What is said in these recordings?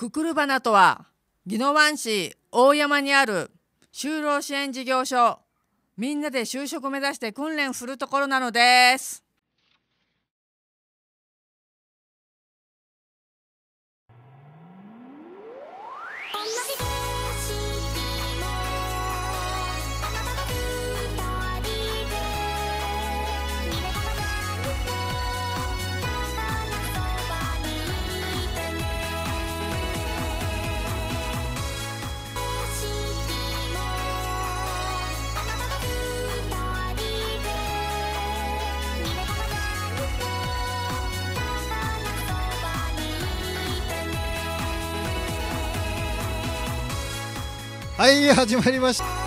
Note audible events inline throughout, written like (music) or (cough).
くくる花とは、宜野湾市大山にある就労支援事業所、みんなで就職目指して訓練するところなのです。はい始まりました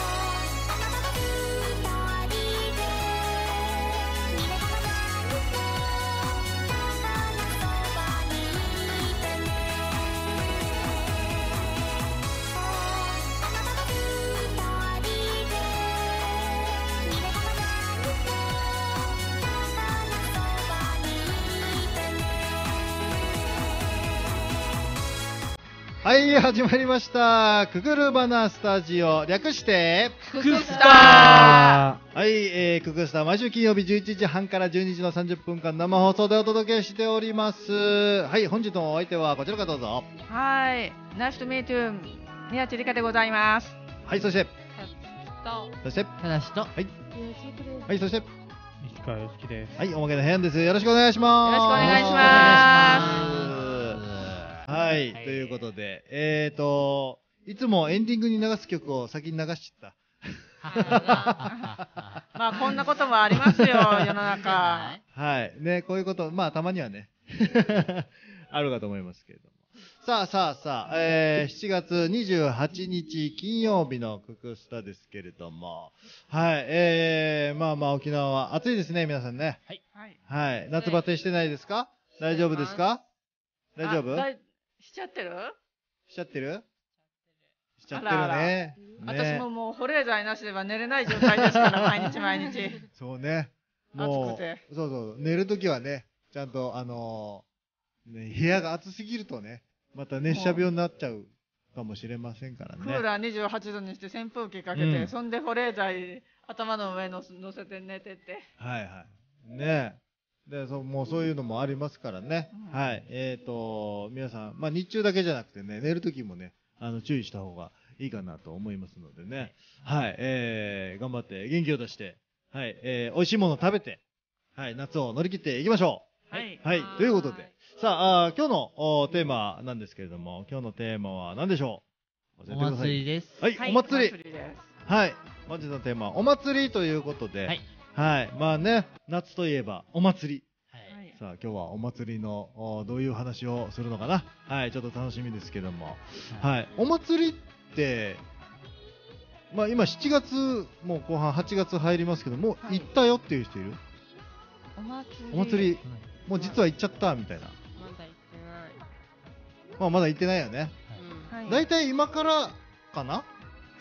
始まりました。くぐるばなスタジオ。略して、くぐスターはい、えー、くぐスター、毎週金曜日11時半から12時の30分間生放送でお届けしております。はい、本日のお相手はこちらからどうぞ。はい、ナイスとミートゥン、宮地理香でございます。はい、そして、そして、話と、はい、はい、そして、川です。はい、おまけの部屋です。よろしくお願いします。よろしくお願いします。はい、ということで、えっ、ー、と、いつもエンディングに流す曲を先に流しちゃった。まあ、こんなこともありますよ、(laughs) 世の中。はい。ね、こういうこと、まあ、たまにはね、(laughs) あるかと思いますけれども。さあさあさあ、えー、7月28日金曜日のククスタですけれども、はい、えー、まあまあ沖縄は暑いですね、皆さんね。はい。はい。夏バテしてないですか大丈夫ですか大丈夫しちゃってるしちゃってるしちゃってるね。私ももう保冷剤なしでは寝れない状態ですから、(laughs) 毎日毎日。そうね。もう、そうそう、寝るときはね、ちゃんと、あのー、ね、部屋が暑すぎるとね、また熱射病になっちゃうかもしれませんからね。クーラー28度にして扇風機かけて、うん、そんで保冷剤頭の上の乗せて寝てて。はいはい。ねえ。でそもうそういうのもありますからね、うん、はい、えっ、ー、と皆さん、まあ、日中だけじゃなくてね、寝るときもね、あの注意した方がいいかなと思いますのでね、はい、えー、頑張って元気を出して、はい、えー、美味しいもの食べて、はい、夏を乗り切っていきましょう。はい、はい、ということで、さあ、あ今日のテーマなんですけれども、今日のテーマは何でしょう教えてください。お祭りです。はい、お祭り。はい、本日のテーマはお祭りということで、はい、はい。まあね、夏といえばお祭り。はい、さあ、今日はお祭りのどういう話をするのかな。はい、ちょっと楽しみですけども。はい。お祭りって、まあ今7月、もう後半8月入りますけど、もう行ったよっていう人いる、お祭り。お祭り、もう実は行っちゃったみたいな。まだ行ってない。まあまだ行ってないよね。はい、大体今からかな、は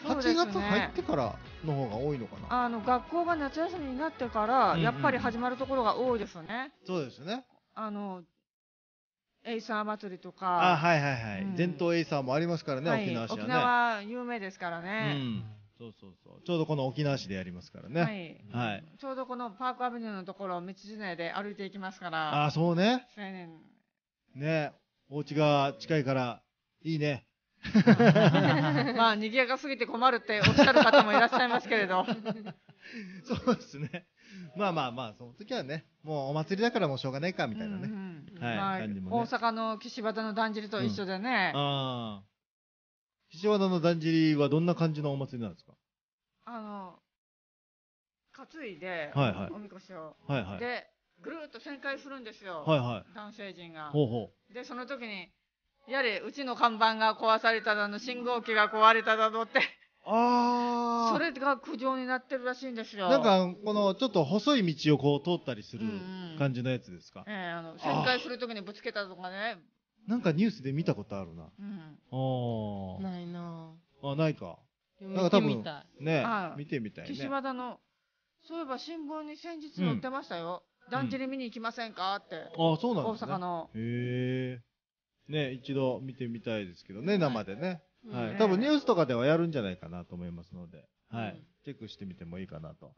?8 月入ってからの方が多いのかなあの学校が夏休みになってから、やっぱり始まるところが多いですね。そうですね。あのエイサー祭りとか。あ、はいはいはい。うん、伝統エイサーもありますからね、はい、沖縄市はね。沖縄有名ですからね。うんそうそうそう。ちょうどこの沖縄市でやりますからね。はい。はい、ちょうどこのパークアビニューのところ道地内で歩いていきますから。ああ、そうね。ね。お家が近いから、いいね。(laughs) まあ、賑やかすぎて困るっておっしゃる方もいらっしゃいますけれど。(laughs) そうですね。まあまあまあ、その時はね、もうお祭りだからもうしょうがないか、みたいなね。はい、大阪の岸和田のだんじりと一緒でね。うん、岸和田のだんじりはどんな感じのお祭りなんですかあの、担いで、はいはい、おみこしを。はいはい、で、ぐるっと旋回するんですよ。はいはい、男性陣が。ほうほうで、その時に、やれ、うちの看板が壊されただの、信号機が壊れただのって。ああ。それが苦情になってるらしいんですよ。なんか、この、ちょっと細い道をこう通ったりする感じのやつですか、うんうん、ええー、あの、旋回するときにぶつけたとかね。なんかニュースで見たことあるな。うん。ああ。ないなあ、ないか。なんか多分、ね、見てみたいね。岸和田の、そういえば新聞に先日載ってましたよ。うん、だんじり見に行きませんかって。ああ、そうなんです、ね、大阪の。へえ。ね、一度見てみたいですけどね、生でね。はい。多分ニュースとかではやるんじゃないかなと思いますので、はい。チェックしてみてもいいかなと。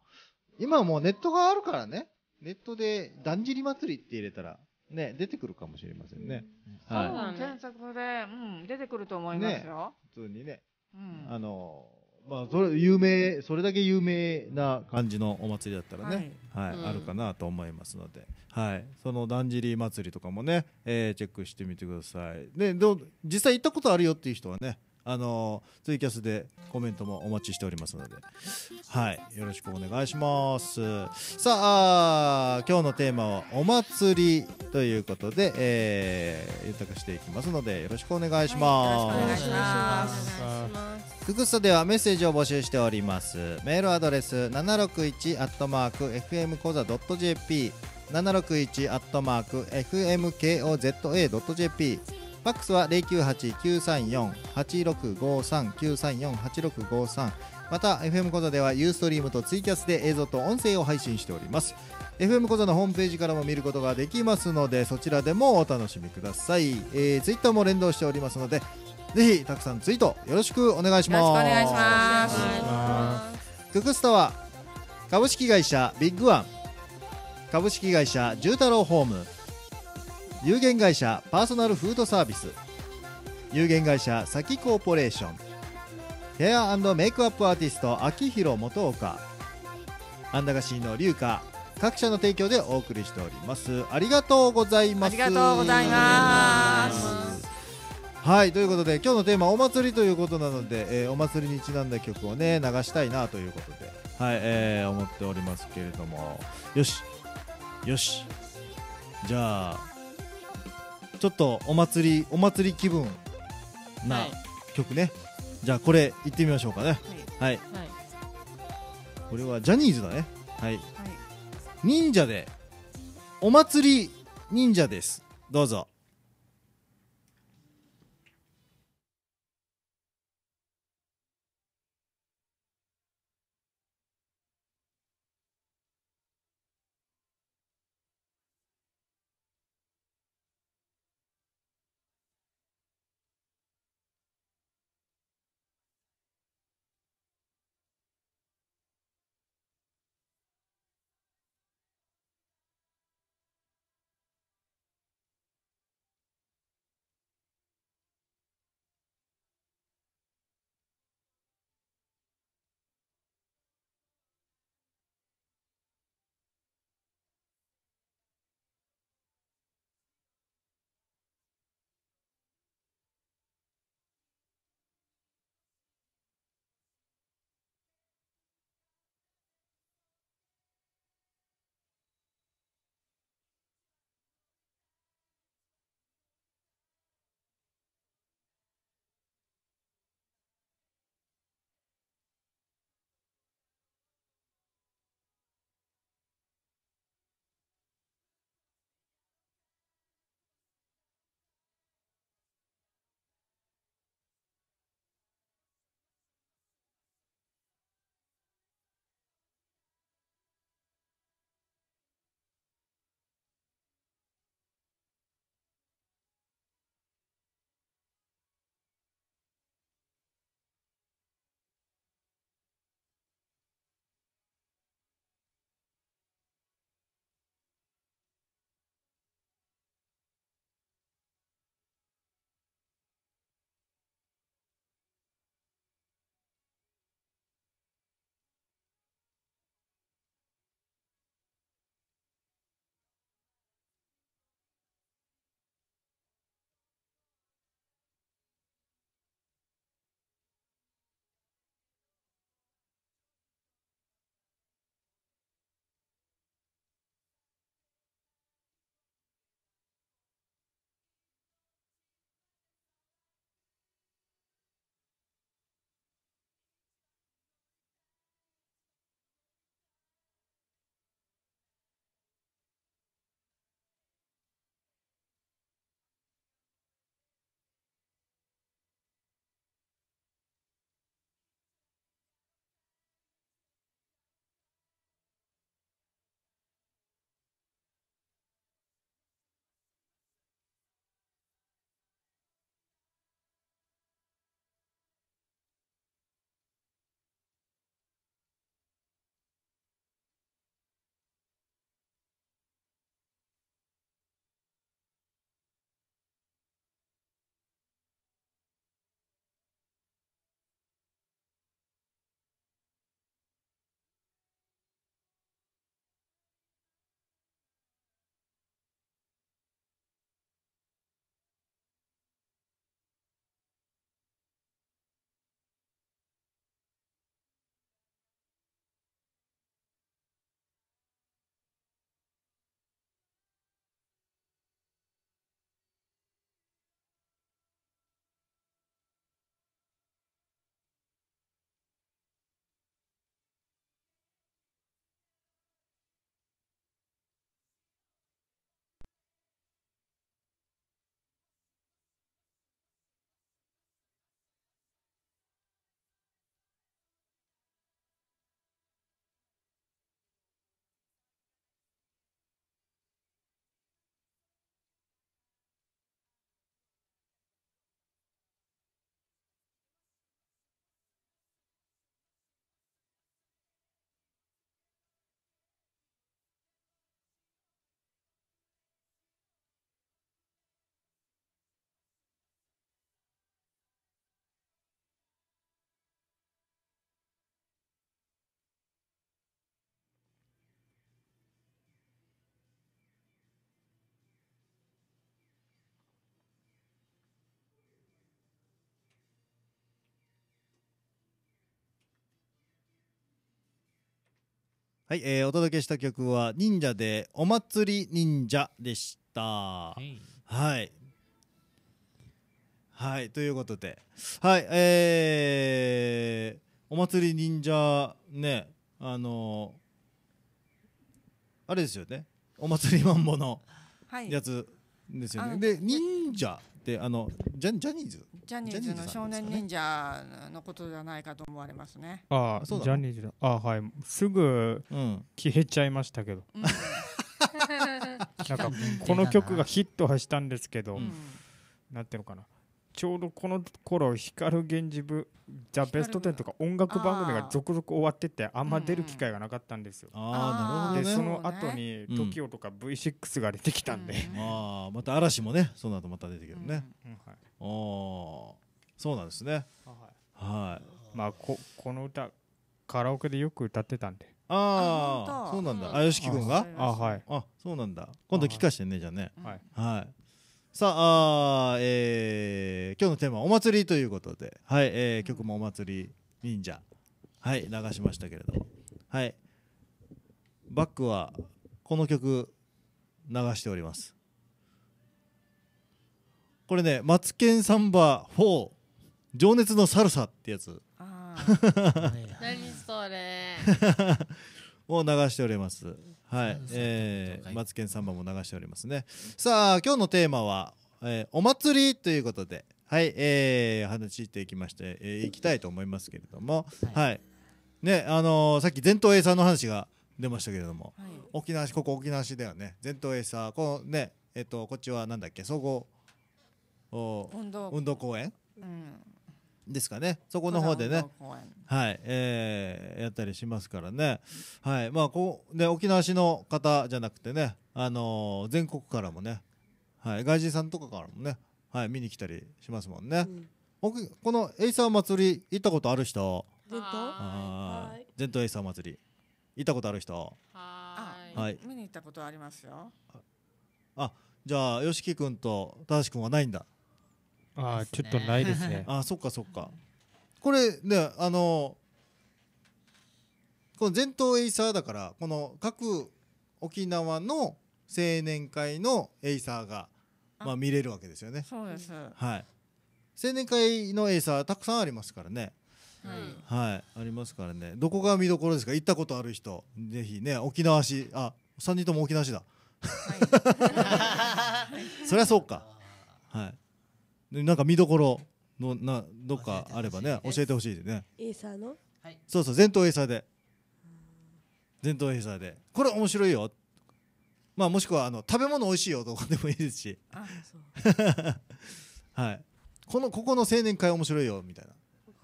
今はもうネットがあるからね、ネットで、だんじり祭りって入れたら、ね、出てくるかもしれませんね。はい。検索で、うん、出てくると思いますよ。普通にね。うん。あのまあ、それ有名それだけ有名な感じのお祭りだったらね、はい、はいうん、あるかなと思いますので、はい、そのだんじり祭りとかもね、えー、チェックしてみてくださいでど実際行ったことあるよっていう人はねあのツイキャスでコメントもお待ちしておりますので、はい、よろしくお願いします。さあ、今日のテーマはお祭りということで、えー、豊かしていきますので、よろしくお願いします。はい、よろしくお願いします。ククストではメッセージを募集しておりますメールアドレス 761-fm 講座 .jp 761-fmkoza.jp ファックスは098-934-8653-934-8653また FM 講座ではユーストリームとツイキャスで映像と音声を配信しております FM 講座のホームページからも見ることができますのでそちらでもお楽しみください、えー、ツイッターも連動しておりますのでぜひたくさんツイートよろしくお願いします。よろしくお願いします。ククスタは株式会社ビッグワン、株式会社重太郎ホーム、有限会社パーソナルフードサービス、有限会社サキコーポレーション、ヘアメイクアップアーティスト秋広元岡、アンダガシーの龍華各社の提供でお送りしております。ありがとうございます。ありがとうございます。はいということで今日のテーマお祭りということなので、えー、お祭りにちなんだ曲をね流したいなということではい、えー、思っておりますけれどもよしよしじゃあちょっとお祭りお祭り気分な曲ね、はい、じゃあこれいってみましょうかねはい、はい、これはジャニーズだねはい、はい、忍者でお祭り忍者ですどうぞはい、えー、お届けした曲は忍者でお祭り忍者でした。はい。はい、ということで、はい、えー、お祭り忍者ね、あのー、あれですよね、お祭りマンボのやつですよね。はい、で、忍者ってあのジャ、ジャニーズジャニーズの少年忍者のことじゃないかと思われますね。ああ、そうだ、ね、ジャニーズの、ああ、はい、すぐ消えちゃいましたけど。(laughs) なんか (laughs) この曲がヒットはしたんですけど、うん、なんていうのかな。ちょうどこの頃光源氏部「ザ・ベストテンとか音楽番組が続々終わっててあんま出る機会がなかったんですよ。うあなるほど、ね、その後に TOKIO とか V6 が出てきたんで、うん、あまた嵐もねその後また出てくるね、うん、はい、あそうなんですねはい、まあここの歌カラオケでよく歌ってたんでああそうなんだあよしき君があはいあそうなんだ今度聞かしてねじゃあねはい、はい、さああ、えー、今日のテーマはお祭りということで、はいえー、曲も「お祭り忍者」はい流しましたけれどはいバックはこの曲流しておりますこれね「マツケンサンバ4情熱のサルサ」ってやつ (laughs) 何それを (laughs) 流しておりますはい、えー、マツケンサンバも流しておりますねさあ今日のテーマは、えー、お祭りということではい、えー、話していきまして、えー、いきたいと思いますけれども、はい、はい、ね、あのー、さっき前頭 A さんの話が出ましたけれども、はい、沖縄市ここ沖縄市だよね前頭 A さんこのねえっ、ー、とこっちはなんだっけ総合運動運動公園、うん、ですかねそこの方でねはい、えー、やったりしますからね、はいまあ、こうね沖縄市の方じゃなくてね、あのー、全国からもね、はい、外人さんとかからもね、はい、見に来たりしますもんね、うん、このエイサー祭り行ったことある人全島全島エイサー祭り行ったことある人はいはい見に行ったことありますよあじゃあ吉木君と正し君はないんだああちょっとないですねあそっかそっかこれねあのこの全頭エイサーだからこの各沖縄の青年会のエイサーがまあ見れるわけですよねそうですはい青年会のエイサーたくさんありますからねはい、はい、ありますからねどこが見どころですか行ったことある人ぜひね沖縄市あ三3人とも沖縄市だ、はい、(laughs) そりゃそうかはいなんか見どころのなどっかあればね教えてほしいですねエイサーの、そうそう前頭エイサーで前頭エイサーでこれ面白いよまあもしくはあの食べ物美味しいよとかでもいいですし (laughs) はいこのここの青年会面白いよみたいな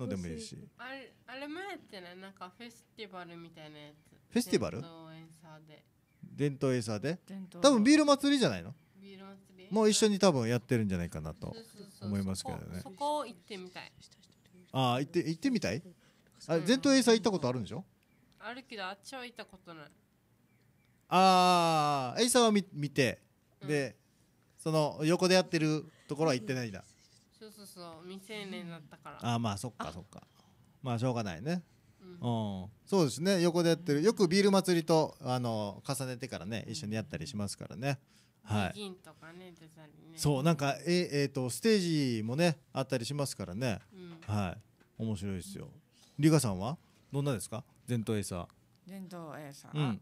のでもいいしあれあれ前ってねなんかフェスティバルみたいなやつフェスティバル伝統エイサーで多分ビール祭りじゃないのビール祭りもう一緒に多分やってるんじゃないかなと思いますけどねそこ行ってみたいああ行って行ってみたいあ前頭エイ行ったことあるんでしょあるけどあっちは行ったことないああエイサーは見見て、うん、でその横でやってるところは行ってないんだそうそうそう未成年だったからああまあそっかそっかまあしょうがないねうん、そうですね横でやってるよくビール祭りとあの重ねてからね一緒にやったりしますからね、うはい、とかね出たりねそうなんかええーと、ステージもねあったりしますからね、うん、はい面白いですよ、リカさんはどんなですか伝統エイサー伝統エイサー、うん、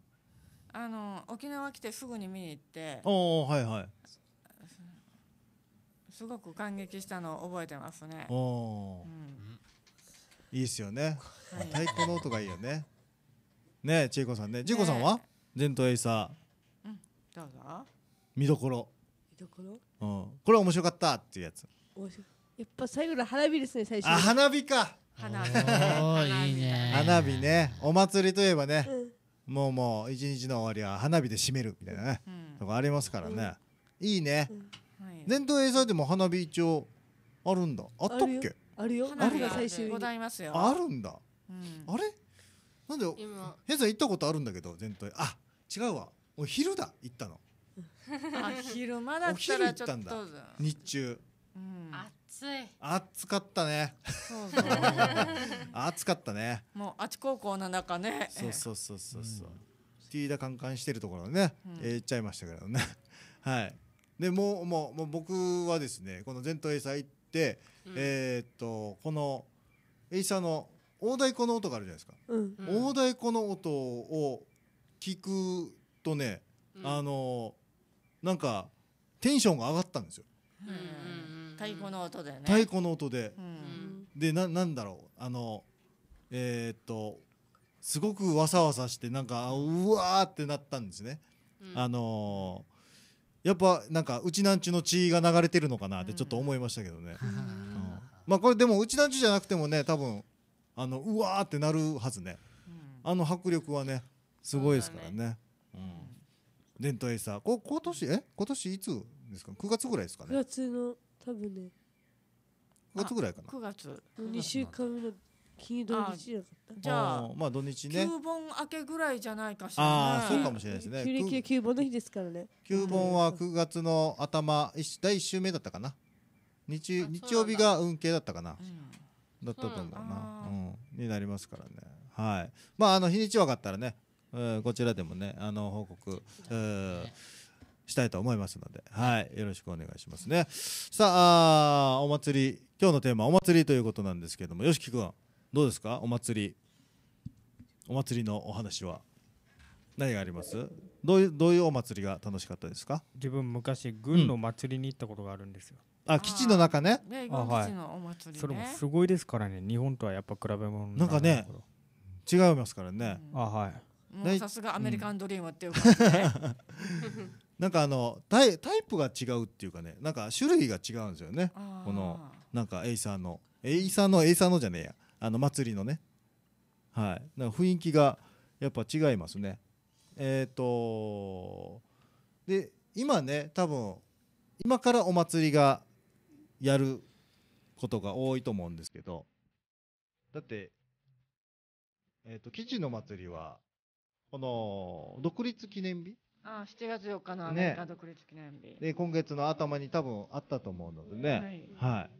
あの沖縄来てすぐに見に行っておおはいはいすごく感激したのを覚えてますねおお、うん、いいっすよね、はい、太鼓の音がいいよねねえ千恵子さんね千恵子さんは、ね、伝統エイサー、うん、どうぞ見どころ見どころ、うん、これ面白かったっていうやつ面白やっぱ最後の花火ですね最初あ花火か花火、いいね花火ねお祭りといえばね、うん、もうもう一日の終わりは花火で締めるみたいなね、うん、とかありますからね、うん、いいね、はい、伝統映像でも花火一応あるんだあったっけあるよ花火が最終ございますよあるんだ、あれなんでヘイさん行ったことあるんだけど全体あ違うわお昼だ行ったの (laughs) 昼間だったらちょっと日中、うん、暑い暑かったねそうそう暑かったねもうあち高校の中ねそうそうそうそうそう、うん、ティーダカンカンしてるところね、うん、えっちゃいましたけどね (laughs) はいでもうもうもう僕はですねこの全頭エイ行って、うん、えー、っとこのエイサーの大太鼓の音があるじゃないですか、うん、大太鼓の音を聞くとね、あのーなんかテンションが上がったんですよ。太鼓の音でね。太鼓の音で、でななんだろうあのえー、っとすごくわさわさしてなんかうわーってなったんですね。うん、あのー、やっぱなんかうちなんちゅの血が流れてるのかなってちょっと思いましたけどね。うんうん、まあこれでもうちなんちじゃなくてもね多分あのうわーってなるはずね。あの迫力はねすごいですからね。うん伝統エサこ今年え今年いつですか9月ぐらいですかね9月の多分ね9月ぐらいかな9月2週間ぐらい金土日ったじゃあまあ土日ね9本明けぐらいじゃないかしら、ね、ああそうかもしれないですね旧9本の日ですからね9本は9月の頭第1週目だったかな日日曜日が運慶だったかな、うん、だったと思うな、うん、になりますからねはいまああの日にち分かったらねこちらでもねあの報告、ね、したいと思いますので、はい、よろしくお願いしますね。さあお祭り今日のテーマお祭りということなんですけれども、よしきくんどうですかお祭りお祭りのお話は何がありますどういうどういうお祭りが楽しかったですか自分昔軍の祭りに行ったことがあるんですよ、うん、あ基地の中ねあ、軍基地のお祭り、はい、それもすごいですからね日本とはやっぱ比べ物なんかね違いますからね、うん、あはいもうさすがアメリカンドリームっていう感じで、(laughs) なんかあのタイタイプが違うっていうかねなんか種類が違うんですよねこのなんかエイサーのエイサーのエイサーのじゃねえやあの祭りのねはいなんか雰囲気がやっぱ違いますねえっ、ー、とで今ね多分今からお祭りがやることが多いと思うんですけどだって、えーと、と地の祭りはこの、独立記念日ああ、7月4日のアメリカ独立記念日。で、今月の頭に多分あったと思うのでね。はい。はい。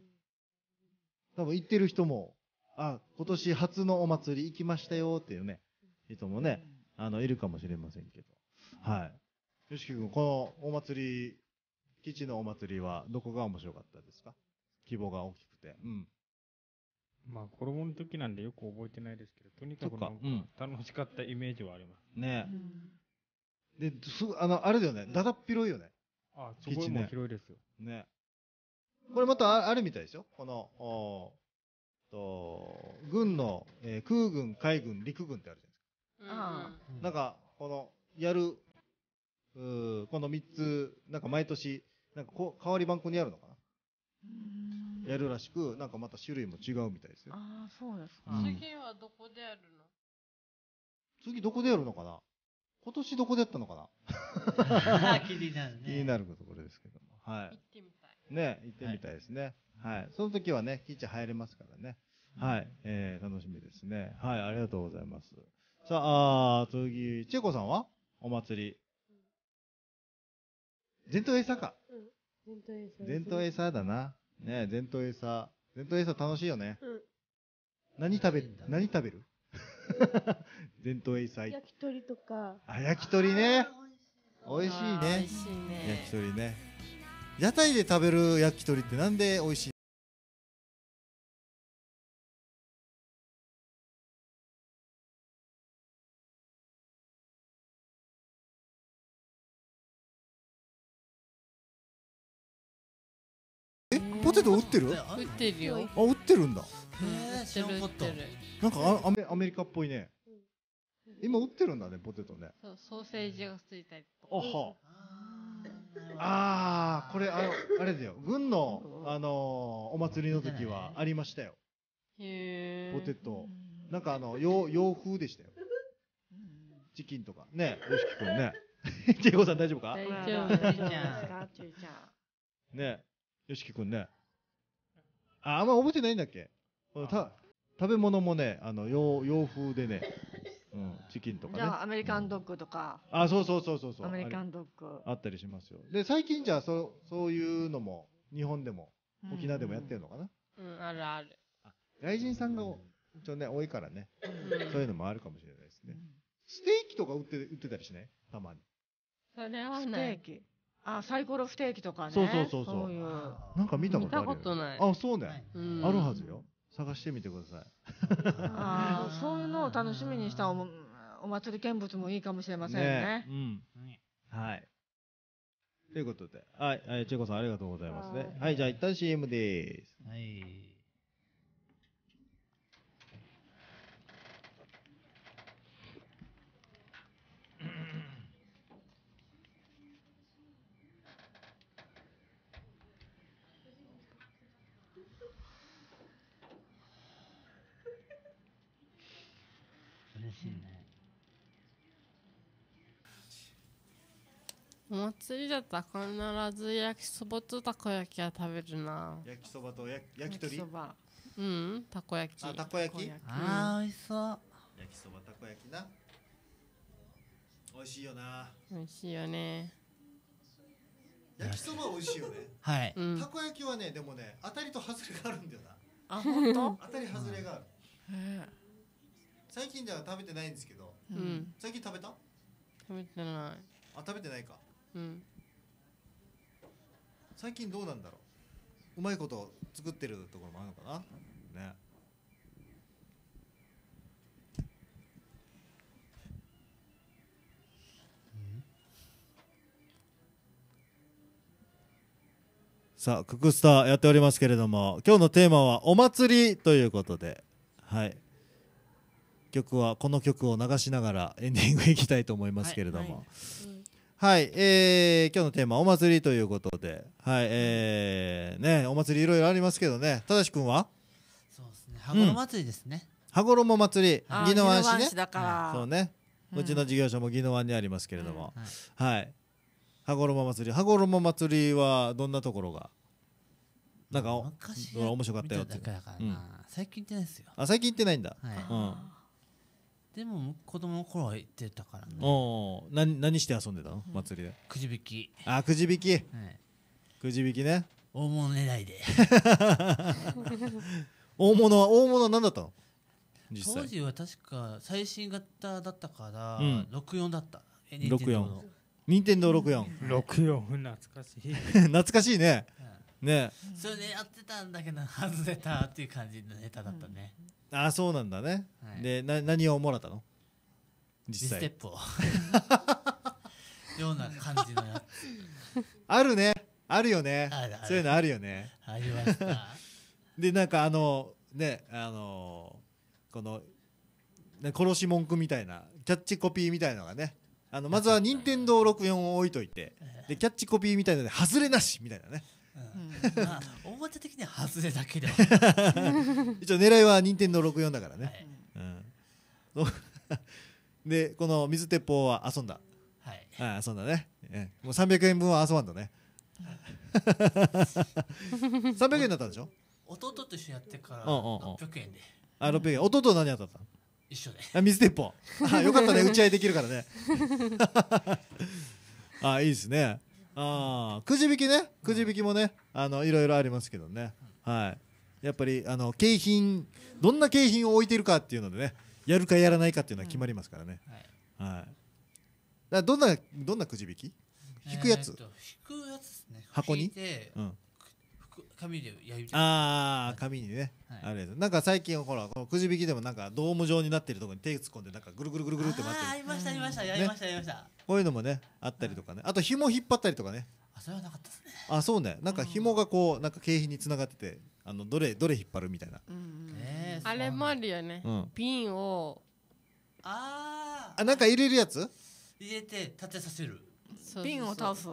多分行ってる人も、あ、今年初のお祭り行きましたよっていうね、人もね、あの、いるかもしれませんけど。はい。よしき君、このお祭り、基地のお祭りはどこが面白かったですか規模が大きくて。うん。まあ、子供の時なんでよく覚えてないですけど、とにかくなんか楽しかったイメージはあります。ねで、すぐ、あの、あれだよね。だだっ広いよね。あすごいもう広いですよ。ね。これまたああるみたいですよ。この、おと、軍の、えー空軍、海軍、陸軍ってあるじゃないですか。あか。なんか、この、やる、うこの3つ、なんか毎年、なんかこう、代わり番組にあるのかな。うんやるらしく、なんかまた種類も違うみたいですよ。ああ、そうですか。次はどこでやるの次どこでやるのかな今年どこでやったのかな (laughs) 気になるね。気になることこれですけども。は行い。ってみたい。ね、行ってみたいですね。はい。その時はね、キッチン入れますからね。はい。えー、楽しみですね。はい、ありがとうございます。さあ、あ次、チェコさんはお祭り。伝統エサか。伝統映伝統エサだな。ね全頭餌。全頭餌楽しいよね。うん。何食べ、何食べる全 (laughs) 頭餌。焼き鳥とか。あ、焼き鳥ね。美味しいね。美味しいね。焼き鳥ね。屋台で食べる焼き鳥ってなんで美味しいってる打ってるよあ打ってるんだへえ知らなかったなんかアメアメリカっぽいね今売ってるんだねポテトねそうソーセージがついたりとかああこれああれだよ軍の、あのー、お祭りの時はありましたよへえポテトなんかあの洋洋風でしたよチキンとかねよしきくんね (laughs) ジェイコさん大丈夫か大丈夫ねよしきくんねあ、あんま覚えてないんだっけた食べ物もね、あの洋洋風でね、うん、チキンとかね。じゃあ、アメリカンドッグとか。うん、あ、そうそうそうそうそう。アメリカンドッグ。あったりしますよ。で、最近じゃあ、そそういうのも、日本でも、沖縄でもやってるのかな、うん、うん、あるある。あ、外人さんが、ちょね、多いからね、そういうのもあるかもしれないですね。ステーキとか売って、売ってたりしないたまに。それはない。ステーキ。あ、サイコロ不定期とかね。そうそうそうそう。なんか見たことある。見たことない。あ、そうね。あるはずよ。探してみてください。ああ、そういうのを楽しみにしたおお祭り見物もいいかもしれませんね。ねうん。はい。ということで、はい、ちえこさんありがとうございますね。はい、じゃあ一旦 CM です。はい。祭りだったら必ず焼きそばとたこ焼きは食べるな焼きそばとや焼き鳥焼きそばうんたこ焼きあたこ焼きあ美味しそう焼きそばたこ焼きな美味しいよな美味しいよね焼きそば美味しいよねはい、うんたこ焼きはねでもね当たりと外れがあるんだよなあ本当 (laughs) 当たり外れがある最近では食べてないんですけどうん、最近食べた食べてないあ食べてないかうん最近どうなんだろううまいこと作ってるところもあるのかなねさあ、ククスターやっておりますけれども、今日のテーマはお祭りということで、はい。曲は、この曲を流しながらエンディングいきたいと思いますけれども、はいはい、はい、えー、今日のテーマお祭りということで、はい、えー、ね、お祭りいろいろありますけどね、ただし君は。そうですね、羽衣祭りですね。羽衣祭り、宜野湾市ね。だから。そうね、うちの事業所も宜野湾にありますけれども、うん、はい。羽衣祭り、羽衣祭りはどんなところが。なんか、面白かったよって。最近行ってないですよ。あ、最近行ってないんだ。はい、うん。でも子供の頃は行ってたからねおな何して遊んでたの祭りでくじ引きあくじ引き、はい、くじ引きね大物狙いで (laughs) 大物は大物は何だったの実際当時は確か最新型だったから、うん、64だった六四。任天堂六四。六四懐かしい (laughs) 懐かしいね、うん、ねそれでやってたんだけど外れたっていう感じのネタだったね、うんあそうなんだね、はい、でな何をもらったの実際ステップを (laughs) ような感じのやつあるねあるよねそういうのあるよねありました (laughs) でなんかあのねあのこの殺し文句みたいなキャッチコピーみたいのがねあのまずは任天堂64を置いといてでキャッチコピーみたいので「外れなし」みたいなねうん、まあ大技的には外れだけでは (laughs) 一応狙いは任天堂64だからね、はいうん、(laughs) でこの水鉄砲は遊んだはい、あ遊んだね、もう300円分は遊ばんだね300円だったんでしょ弟と一緒にやってから600円で、あ600円弟何やったの一緒であ水鉄砲あよかったね打ち合いできるからね (laughs) あいいですねああ、くじ引きねくじ引きもねあのいろいろありますけどね、はいやっぱりあの景品どんな景品を置いてるかっていうのでねやるかやらないかっていうのは決まりますからね、はい、はい、だどんなどんなくじ引き引くやつ、引くやつですね箱に、うん、紙で焼いてああ紙にね、はい、あれなんか最近ほらこのくじ引きでもなんかドーム状になってるところに手突っ込んでなんかぐるぐるぐるぐるって回ってるありましたありましたやりましたやりました、こういうのもねあったりとかね、あと紐引っ張ったりとかねあそれはなかったですねあそうねなんか紐がこうなんか景品につながっててあのどれどれ引っ張るみたいな、うんえあれもあるよね、うん、ピンをああなんか入れるやつ入れて立てさせるピンを倒す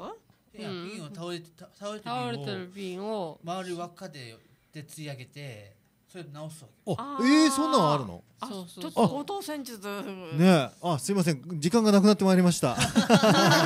ペア、うん、瓶を倒れて倒れて倒れてる瓶を周り輪っかででつり上げてそれで直すわけあえー、そんなのあるのあそうそうちょっと高等戦術ねあすいません時間がなくなってまいりました (laughs)